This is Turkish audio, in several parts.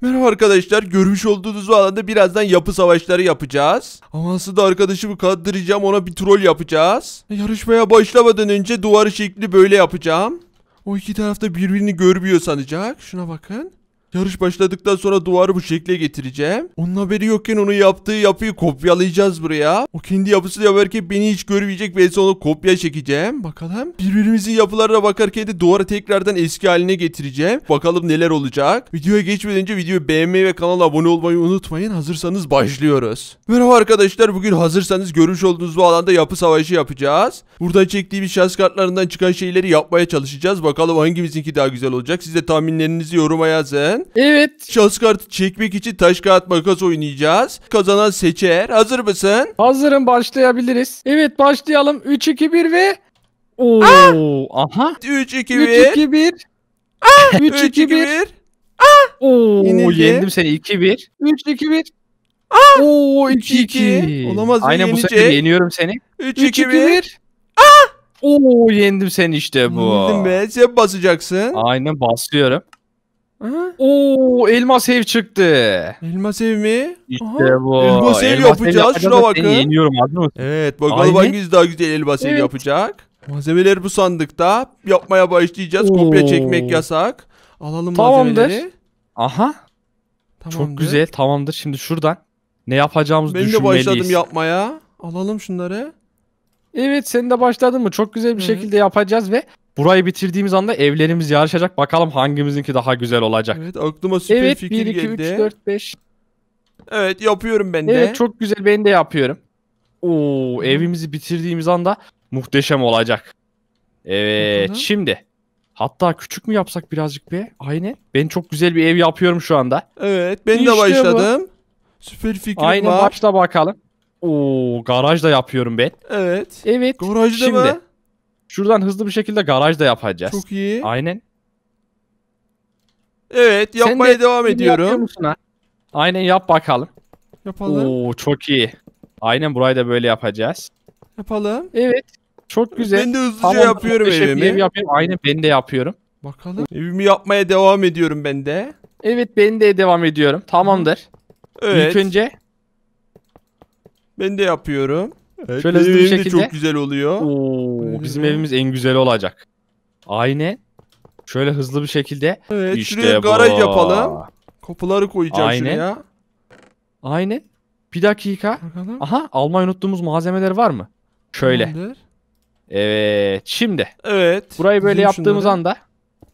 Merhaba arkadaşlar görmüş olduğunuz alanda birazdan yapı savaşları yapacağız. Ama aslında arkadaşımı kandıracağım ona bir troll yapacağız. Yarışmaya başlamadan önce duvarı şekli böyle yapacağım. O iki tarafta birbirini görmüyor sanacak. Şuna bakın. Yarış başladıktan sonra duvarı bu şekle getireceğim. Onun haberi yokken onu yaptığı yapıyı kopyalayacağız buraya. O kendi yapısını yaparken beni hiç görmeyecek ve sonra kopya çekeceğim. Bakalım. Birbirimizin yapılarına bakarken de duvarı tekrardan eski haline getireceğim. Bakalım neler olacak. Videoya geçmeden önce videoyu beğenmeyi ve kanala abone olmayı unutmayın. Hazırsanız başlıyoruz. Merhaba arkadaşlar. Bugün hazırsanız görmüş olduğunuz bu alanda yapı savaşı yapacağız. Burada çektiğimiz şans kartlarından çıkan şeyleri yapmaya çalışacağız. Bakalım hangimizinki daha güzel olacak. Siz de tahminlerinizi yoruma yazın mısın? Evet. Şans kartı çekmek için taş kağıt makas oynayacağız. Kazanan seçer. Hazır mısın? Hazırım başlayabiliriz. Evet başlayalım. 3 2 1 ve Oo, aha. 3 2 1. 3 2 1. 3 2 1. Oo, Yenildi. yendim seni 2-1. 3-2-1. Aa! Oo 2-2. Olamaz Aynen bu sefer yeniyorum seni. 3-2-1. Aa! Oo yendim seni işte bu. Yendim be. Sen basacaksın. Aynen basıyorum. Oo elmas ev çıktı. Elmas ev mi? İşte Aha. bu. Elmas ev elmas yapacağız. Şuna bakın. Yeniyorum adını. Evet bakalım Aynı. hangimiz daha güzel elmas evet. ev yapacak. Malzemeleri bu sandıkta. Yapmaya başlayacağız. Oo. Kopya çekmek yasak. Alalım Tamamdır. malzemeleri. Aha. Tamamdır. Çok güzel. Tamamdır. Şimdi şuradan ne yapacağımızı ben düşünmeliyiz. Ben de başladım yapmaya. Alalım şunları. Evet sen de başladın mı? Çok güzel bir evet. şekilde yapacağız ve Burayı bitirdiğimiz anda evlerimiz yarışacak. Bakalım hangimizinki daha güzel olacak. Evet aklıma süper evet, fikir 1, 2, geldi. 3, 4, 5. Evet yapıyorum ben de. Evet çok güzel ben de yapıyorum. Oo evimizi bitirdiğimiz anda muhteşem olacak. Evet Hı-hı. şimdi. Hatta küçük mü yapsak birazcık be? Aynen. Ben çok güzel bir ev yapıyorum şu anda. Evet ben işte de başladım. Bu. Süper fikrim Aynen, var. Aynen başla bakalım. Oo garaj da yapıyorum ben. Evet. Evet. Garajda şimdi, mı? Şuradan hızlı bir şekilde garaj da yapacağız. Çok iyi. Aynen. Evet yapmaya de devam ediyorum. Musun, ha? Aynen yap bakalım. Yapalım. Oo çok iyi. Aynen burayı da böyle yapacağız. Yapalım. Evet. Çok güzel. Ben de hızlıca tamam, yapıyorum evimi. Ev yapıyorum. Aynen ben de yapıyorum. Bakalım. Evimi yapmaya devam ediyorum ben de. Evet ben de devam ediyorum. Tamamdır. Evet. İlk önce. Ben de yapıyorum. Evet, Şöyle hızlı bir şekilde. çok güzel oluyor. Oo, bizim evimiz en güzel olacak. Aynen. Şöyle hızlı bir şekilde. Evet işte şuraya garaj yapalım. Kapıları koyacağım Aynen. şuraya. Aynen. Bir dakika. Bakalım. Aha almayı unuttuğumuz malzemeler var mı? Şöyle. Tamamdır. Evet şimdi. Evet. Burayı böyle yaptığımız şunları. anda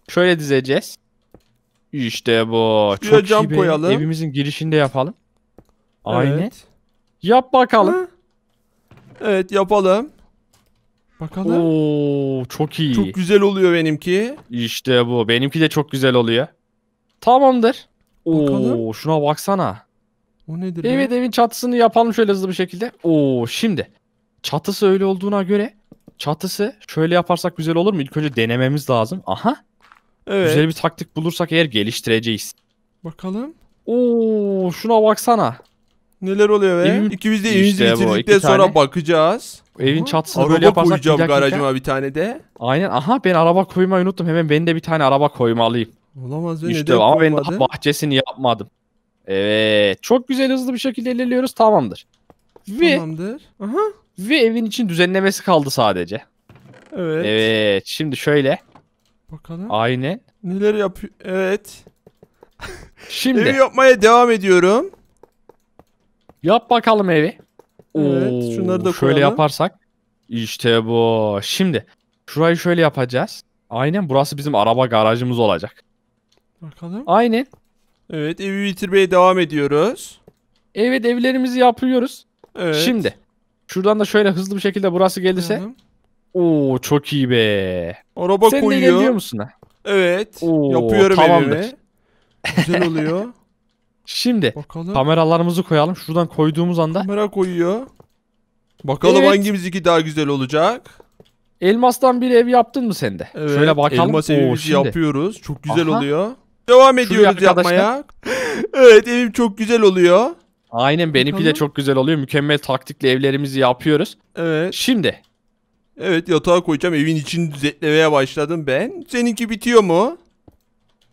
şöyle dizeceğiz. İşte bu. Şuraya Çok cam iyi koyalım. Evimizin girişinde yapalım. Evet. Yap bakalım. Ha? Evet yapalım. Bakalım. Oo çok iyi. Çok güzel oluyor benimki. İşte bu. Benimki de çok güzel oluyor. Tamamdır. Bakalım. Oo şuna baksana. O nedir? Evet evin çatısını yapalım şöyle hızlı bir şekilde. Oo şimdi çatısı öyle olduğuna göre çatısı şöyle yaparsak güzel olur mu? İlk önce denememiz lazım. Aha. Evet. Güzel bir taktik bulursak eğer geliştireceğiz. Bakalım. Oo şuna baksana. Neler oluyor be? İkimiz de evimizi İşte bu, bitirdikten sonra tane. bakacağız. Evin çatısını böyle Araba yaparsak koyacağım bir garajıma bir tane de. Aynen aha ben araba koymayı unuttum. Hemen ben de bir tane araba koymalıyım. Olamaz be işte neden ama ben daha bahçesini yapmadım. Evet çok güzel hızlı bir şekilde ilerliyoruz tamamdır. Ve, Tamamdır. Aha. ve evin için düzenlemesi kaldı sadece. Evet. Evet, şimdi şöyle Bakalım. aynen. Neler yapıyor? Evet. Şimdi Evi yapmaya devam ediyorum. Yap bakalım evi. Evet, şunları da Şöyle koyalım. yaparsak. İşte bu. Şimdi şurayı şöyle yapacağız. Aynen burası bizim araba garajımız olacak. Bakalım. Aynen. Evet evi bitirmeye devam ediyoruz. Evet evlerimizi yapıyoruz. Evet. Şimdi şuradan da şöyle hızlı bir şekilde burası gelirse. Oo çok iyi be. Araba Sen koyuyor. Sen de geliyor musun? Evet. Oo, yapıyorum tamamdır. evimi. Güzel oluyor. Şimdi Bakalım. kameralarımızı koyalım. Şuradan koyduğumuz anda Kamera koyuyor. Bakalım Evet. iki daha güzel olacak. elmastan bir ev yaptın mı sende? Evet. Şöyle bakalım. Elma Oo, şimdi. yapıyoruz. Çok güzel Aha. oluyor. Devam ediyoruz arkadaşlar. yapmaya. evet evim çok güzel oluyor. Aynen benimki de çok güzel oluyor. Mükemmel taktikle evlerimizi yapıyoruz. Evet. Şimdi Evet yatağa koyacağım. Evin içini düzeltmeye başladım ben. Seninki bitiyor mu?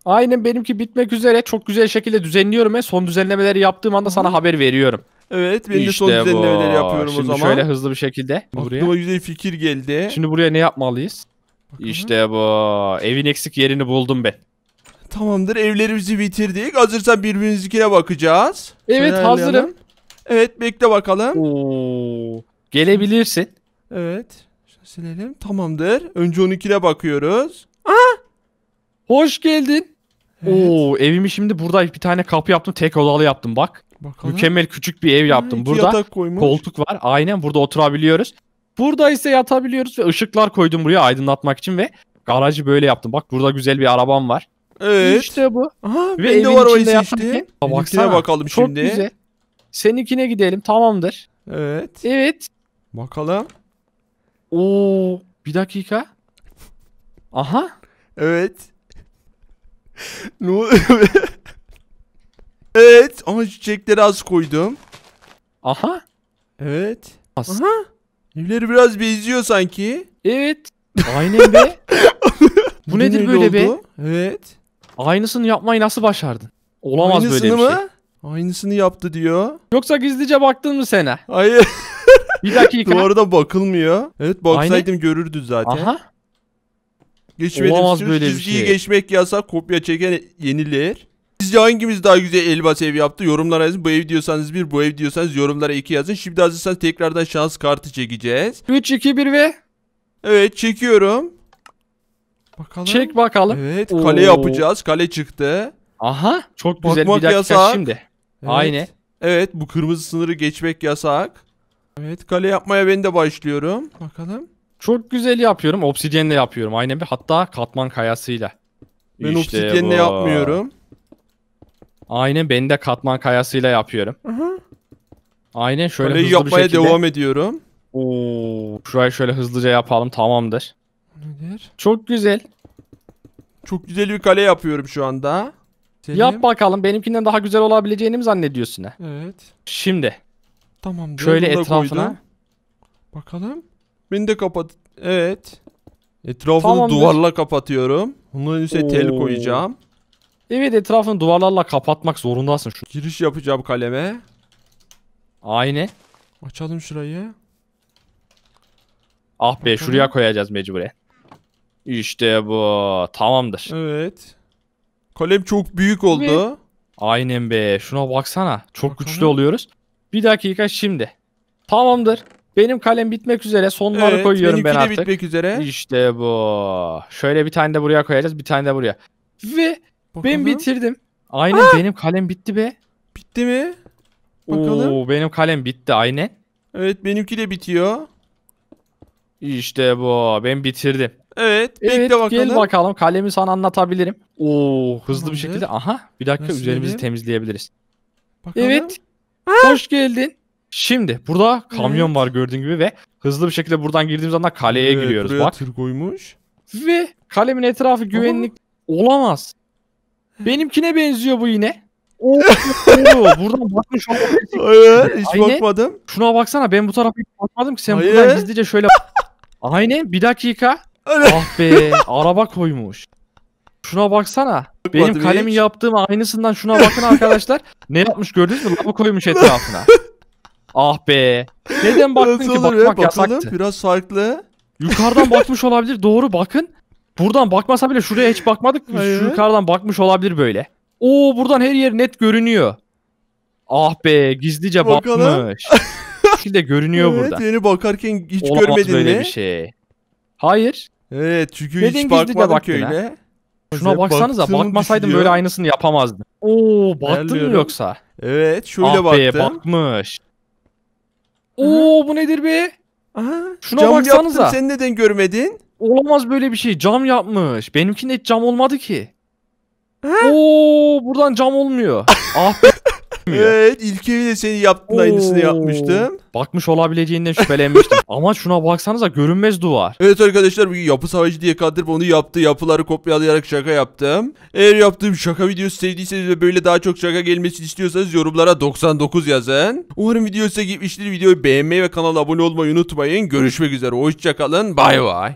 Aynen benimki bitmek üzere. Çok güzel şekilde düzenliyorum son düzenlemeleri yaptığım anda sana haber veriyorum. Evet ben de son İşte bu. düzenlemeleri yapıyorum Şimdi o zaman. şöyle hızlı bir şekilde. Buraya. Aklıma güzel fikir geldi. Şimdi buraya ne yapmalıyız? İşte bu. Evin eksik yerini buldum ben. Tamamdır evlerimizi bitirdik. Hazırsan birbirimizinkine bakacağız. Evet Şöyle hazırım. ayarlayalım. Evet bekle bakalım. Oo. Gelebilirsin. Evet. Şöyle silelim. Tamamdır. Önce onunkine bakıyoruz. Hoş geldin. Evet. Oo evimi şimdi burada bir tane kapı yaptım. Tek odalı yaptım bak. Bakalım. Mükemmel küçük bir ev yaptım. Ha, burada koltuk var. Aynen burada oturabiliyoruz. Burada ise yatabiliyoruz ve ışıklar koydum buraya aydınlatmak için ve garajı böyle yaptım. Bak burada güzel bir arabam var. Evet. İşte bu. Aha, ve evin var içinde işte. Baksana. bakalım Çok şimdi. Çok güzel. Seninkine gidelim tamamdır. Evet. Evet. Bakalım. Oo, bir dakika. Aha. Evet ne evet ama çiçekleri az koydum. Aha. Evet. As. Aha. Evleri biraz benziyor sanki. Evet. Aynen be. Bu nedir böyle oldu? be? Evet. Aynısını yapmayı nasıl başardın? Olamaz Aynısını böyle bir mı? şey. Aynısını yaptı diyor. Yoksa gizlice baktın mı sana? Hayır. Bir dakika. Duvarda bakılmıyor. Evet baksaydım Aynı. görürdü zaten. Aha. Geçmedim. Olamaz Sırf böyle bir çizgiyi şey. geçmek yasa, Kopya çeken yenilir. Sizce hangimiz daha güzel elbas ev yaptı? Yorumlara yazın. Bu ev diyorsanız bir, bu ev diyorsanız yorumlara iki yazın. Şimdi hazırsanız tekrardan şans kartı çekeceğiz. 3, 2, 1 ve... Evet çekiyorum. Bakalım. Çek bakalım. Evet kale Oo. yapacağız. Kale çıktı. Aha çok güzel Bakmak bir dakika yasak. şimdi. Evet. Aynı. Evet bu kırmızı sınırı geçmek yasak. Evet kale yapmaya ben de başlıyorum. Bakalım. Çok güzel yapıyorum. Obsidyenle yapıyorum. Aynen bir hatta katman kayasıyla. Ben işte obsidyenle bu. yapmıyorum. Aynen ben de katman kayasıyla yapıyorum. Hı hı. Aynen şöyle Kaleyi hızlı yapmaya bir şekilde. devam ediyorum. Oo, şurayı şöyle hızlıca yapalım tamamdır. Nedir? Çok güzel. Çok güzel bir kale yapıyorum şu anda. Selim. Yap bakalım benimkinden daha güzel olabileceğini mi zannediyorsun? ha? Evet. Şimdi. Tamamdır. Şöyle etrafına. koydum. Bakalım. Binde kapat. Evet. Etrafını Tamamdır. duvarla kapatıyorum. Bunların üstüne tel koyacağım. Evet etrafını duvarlarla kapatmak zorundasın şu. Giriş yapacağım kaleme. Aynı. Açalım şurayı. Ah be Bakalım. şuraya koyacağız mecburen. İşte bu. Tamamdır. Evet. Kalem çok büyük oldu. Evet. Aynen be. Şuna baksana. Çok Bakalım. güçlü oluyoruz. Bir dakika şimdi. Tamamdır. Benim kalem bitmek üzere. Sonları evet, koyuyorum ben artık. bitmek üzere. İşte bu. Şöyle bir tane de buraya koyacağız. Bir tane de buraya. Ve Bakalım. ben bitirdim. Aynen ha! Ah! benim kalem bitti be. Bitti mi? Bakalım. Oo, benim kalem bitti aynen. Evet benimki de bitiyor. İşte bu. Ben bitirdim. Evet, evet bekle bakalım. Gel bakalım kalemi sana anlatabilirim. Oo, hızlı Tamamdır. bir şekilde. Aha, bir dakika Nasıl üzerimizi temizleyebiliriz. Bakalım. Evet. Ha? Ah! Hoş geldin. Şimdi burada kamyon evet. var gördüğün gibi ve hızlı bir şekilde buradan girdiğimiz anda kaleye evet, giriyoruz. Bak. Türk koymuş. Ve kalemin etrafı güvenlik Aha. olamaz. Benimkine benziyor bu yine. Oo, buradan bakmış Hayır hiç Aynen. bakmadım. Şuna baksana ben bu tarafa hiç bakmadım ki sen Hayır. buradan gizlice şöyle Aynen bir dakika. ah be araba koymuş. Şuna baksana. Bakmadım Benim kalemin hiç. yaptığım aynısından şuna bakın arkadaşlar. ne yapmış gördünüz mü? Lava koymuş etrafına. Ah be. Neden baktın ki? olur Bakmak Bakalım. yasaktı. Biraz farklı. Yukarıdan bakmış olabilir. Doğru bakın. Buradan bakmasa bile şuraya hiç bakmadık. Biz yukarıdan bakmış olabilir böyle. Oo buradan her yer net görünüyor. Ah be gizlice Bakalım. bakmış. Şekilde görünüyor evet, burada. Yeni bakarken hiç Olamaz görmedin böyle mi? bir şey. Hayır. Evet çünkü Neden hiç bakmadım bakmadık Şuna baksanıza Baktım bakmasaydım böyle aynısını yapamazdım. Oo baktın mı yoksa? Evet şöyle ah be bakmış. Oo bu nedir be? Aha, Şuna cam baksanıza. yaptım sen neden görmedin? Olamaz böyle bir şey. Cam yapmış. Benimkinde hiç cam olmadı ki. Ha? Oo buradan cam olmuyor. ah yapmıyor. Evet ilk evi de senin yaptığın Oo. aynısını yapmıştım. Bakmış olabileceğinden şüphelenmiştim. Ama şuna baksanıza görünmez duvar. Evet arkadaşlar bugün yapı savaşı diye kandırıp onu yaptı. Yapıları kopyalayarak şaka yaptım. Eğer yaptığım şaka videosu sevdiyseniz ve böyle daha çok şaka gelmesini istiyorsanız yorumlara 99 yazın. Umarım video size gitmiştir. Videoyu beğenmeyi ve kanala abone olmayı unutmayın. Görüşmek üzere. Hoşçakalın. Bay bay.